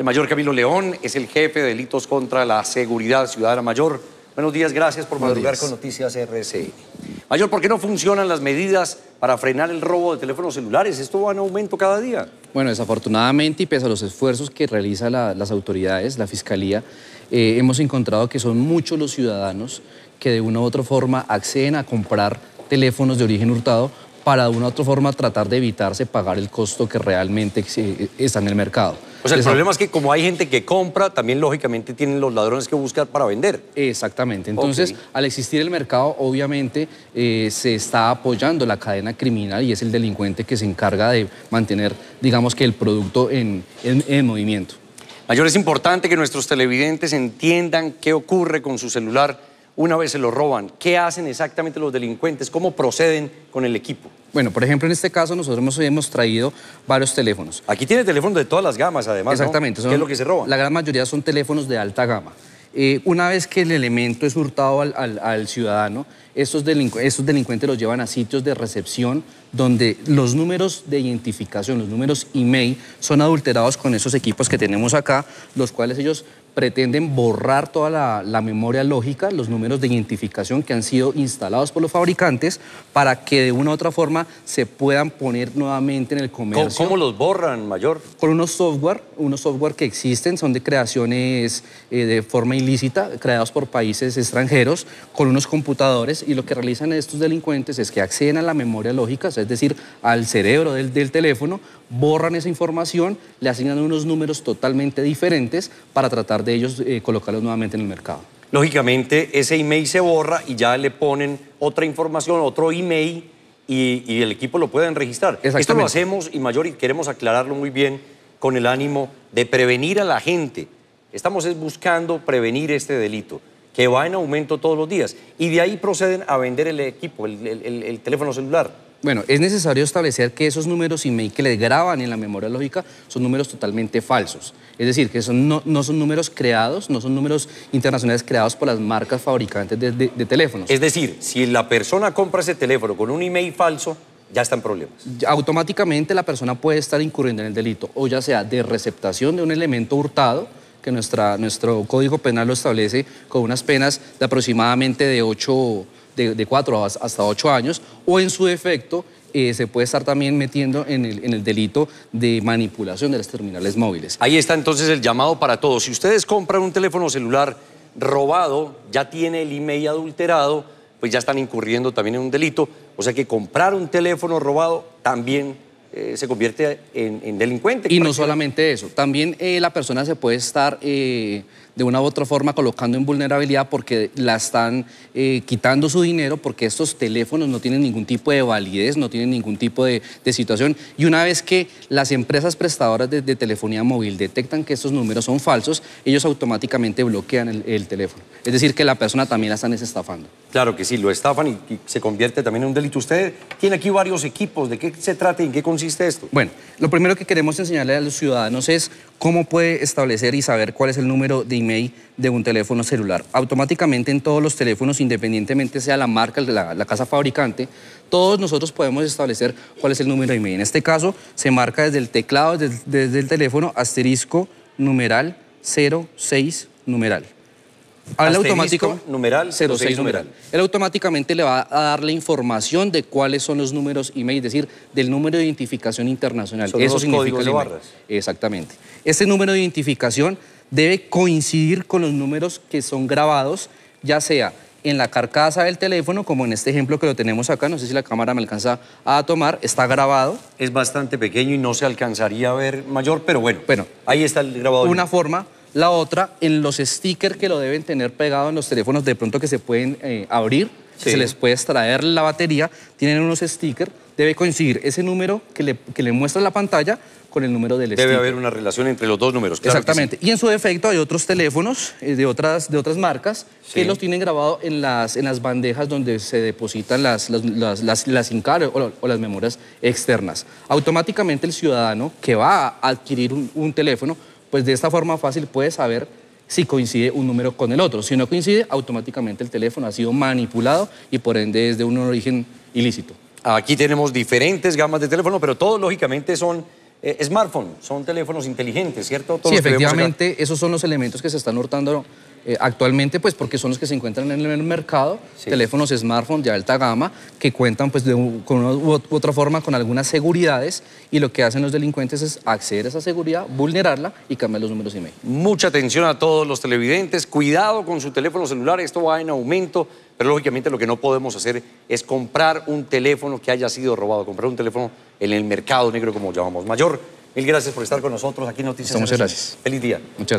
El Mayor Camilo León es el jefe de delitos contra la seguridad ciudadana mayor. Buenos días, gracias por madrugar con Noticias RCI. Mayor, ¿por qué no funcionan las medidas para frenar el robo de teléfonos celulares? Esto va en aumento cada día. Bueno, desafortunadamente y pese a los esfuerzos que realizan las autoridades, la Fiscalía, eh, hemos encontrado que son muchos los ciudadanos que de una u otra forma acceden a comprar teléfonos de origen hurtado para de una u otra forma tratar de evitarse pagar el costo que realmente eh, está en el mercado. O sea, el problema es que como hay gente que compra, también lógicamente tienen los ladrones que buscar para vender. Exactamente. Entonces, al existir el mercado, obviamente eh, se está apoyando la cadena criminal y es el delincuente que se encarga de mantener, digamos que el producto en movimiento. Mayor, es importante que nuestros televidentes entiendan qué ocurre con su celular una vez se lo roban, ¿qué hacen exactamente los delincuentes? ¿Cómo proceden con el equipo? Bueno, por ejemplo, en este caso nosotros hemos, hemos traído varios teléfonos. Aquí tiene teléfonos de todas las gamas, además. Exactamente. ¿Qué es lo que se roban? La gran mayoría son teléfonos de alta gama. Eh, una vez que el elemento es hurtado al, ciudadano, estos, estos, delincuentes los llevan a sitios de recepción donde los números de identificación, los números email, son adulterados con esos equipos que tenemos acá, los cuales ellos pretenden borrar toda la, memoria lógica, los números de identificación que han sido instalados por los fabricantes para que de una u otra forma se puedan poner nuevamente en el comercio. ¿Cómo, los borran, mayor? Con unos software, unos software que existen, son de creaciones eh, de forma ilícita, creados por países extranjeros, con unos computadores y lo que realizan estos delincuentes es que acceden a la memoria lógica, es decir, al cerebro del, del teléfono, borran esa información, le asignan unos números totalmente diferentes para tratar de ellos eh, colocarlos nuevamente en el mercado. Lógicamente, ese email se borra y ya le ponen otra información, otro email y, el equipo lo pueden registrar. Esto lo hacemos y mayor y queremos aclararlo muy bien con el ánimo de prevenir a la gente. Estamos buscando prevenir este delito que va en aumento todos los días y de ahí proceden a vender el equipo, el teléfono celular. Bueno, es necesario establecer que esos números IMEI que le graban en la memoria lógica son números totalmente falsos. Es decir, que no, son números creados, no son números internacionales creados por las marcas fabricantes de, teléfonos. Es decir, si la persona compra ese teléfono con un IMEI falso, ya está en problemas. Automáticamente la persona puede estar incurriendo en el delito, o ya sea de receptación de un elemento hurtado, que nuestro Código Penal lo establece con unas penas de aproximadamente de 8 de, cuatro hasta ocho años, o en su defecto eh, se puede estar también metiendo en el, en el, delito de manipulación de las terminales móviles. Ahí está entonces el llamado para todos. Si ustedes compran un teléfono celular robado, ya tiene el email adulterado, pues ya están incurriendo también en un delito. O sea que comprar un teléfono robado también eh, se convierte en, delincuente. Y no solamente eso, también eh, la persona se puede estar de una u otra forma colocando en vulnerabilidad porque la están eh, quitando su dinero, porque estos teléfonos no tienen ningún tipo de validez, no tienen ningún tipo de, situación. Y una vez que las empresas prestadoras de, telefonía móvil detectan que estos números son falsos, ellos automáticamente bloquean el, teléfono. Es decir, que la persona también la están estafando. Claro que sí, lo estafan y, se convierte también en un delito. Usted tiene aquí varios equipos, ¿de qué se trata y en qué consiste esto? Bueno, lo primero que queremos enseñarle a los ciudadanos es cómo puede establecer y saber cuál es el número de de un teléfono celular. Automáticamente en todos los teléfonos, independientemente sea la marca, la, la casa fabricante, todos nosotros podemos establecer cuál es el número de email. En este caso, se marca desde el teclado, desde el teléfono, asterisco, numeral, 06, numeral automático numeral 06, numeral. Él automáticamente le va a dar la información de cuáles son los números IMEI, es decir, del número de identificación internacional. Eso significa de barras. Exactamente. Este número de identificación debe coincidir con los números que son grabados, ya sea en la carcasa del teléfono, como en este ejemplo que lo tenemos acá, no sé si la cámara me alcanza a tomar, está grabado. Es bastante pequeño y no se alcanzaría a ver mayor, pero bueno, bueno ahí está el grabado. Una forma la otra, en los stickers que lo deben tener pegado en los teléfonos, de pronto que se pueden eh, abrir, se les puede extraer la batería, tienen unos stickers, debe coincidir ese número que le, que le muestra la pantalla con el número del Debe haber una relación entre los dos números, claro Exactamente. Y en su defecto hay otros teléfonos eh, de otras, de otras marcas que los tienen grabados en las, bandejas donde se depositan las, las, o, las memorias externas. Automáticamente el ciudadano que va a adquirir un teléfono pues de esta forma fácil puedes saber si coincide un número con el otro. Si no coincide, automáticamente el teléfono ha sido manipulado y por ende es de un origen ilícito. Aquí tenemos diferentes gamas de teléfono, pero todos lógicamente son eh, smartphones, son teléfonos inteligentes, ¿cierto? sí, efectivamente, esos son los elementos que se están hurtando eh, actualmente, pues porque son los que se encuentran en el mercado, teléfonos smartphones de alta gama, que cuentan pues de con una u otra forma con algunas seguridades y lo que hacen los delincuentes es acceder a esa seguridad, vulnerarla y cambiar los números de email. Mucha atención a todos los televidentes, cuidado con su teléfono celular, esto va en aumento, pero lógicamente lo que no podemos hacer es comprar un teléfono que haya sido robado, comprar un teléfono en el mercado negro como llamamos. Mayor, mil gracias por estar con nosotros aquí en Noticias. Muchas gracias. Feliz día. Muchas gracias.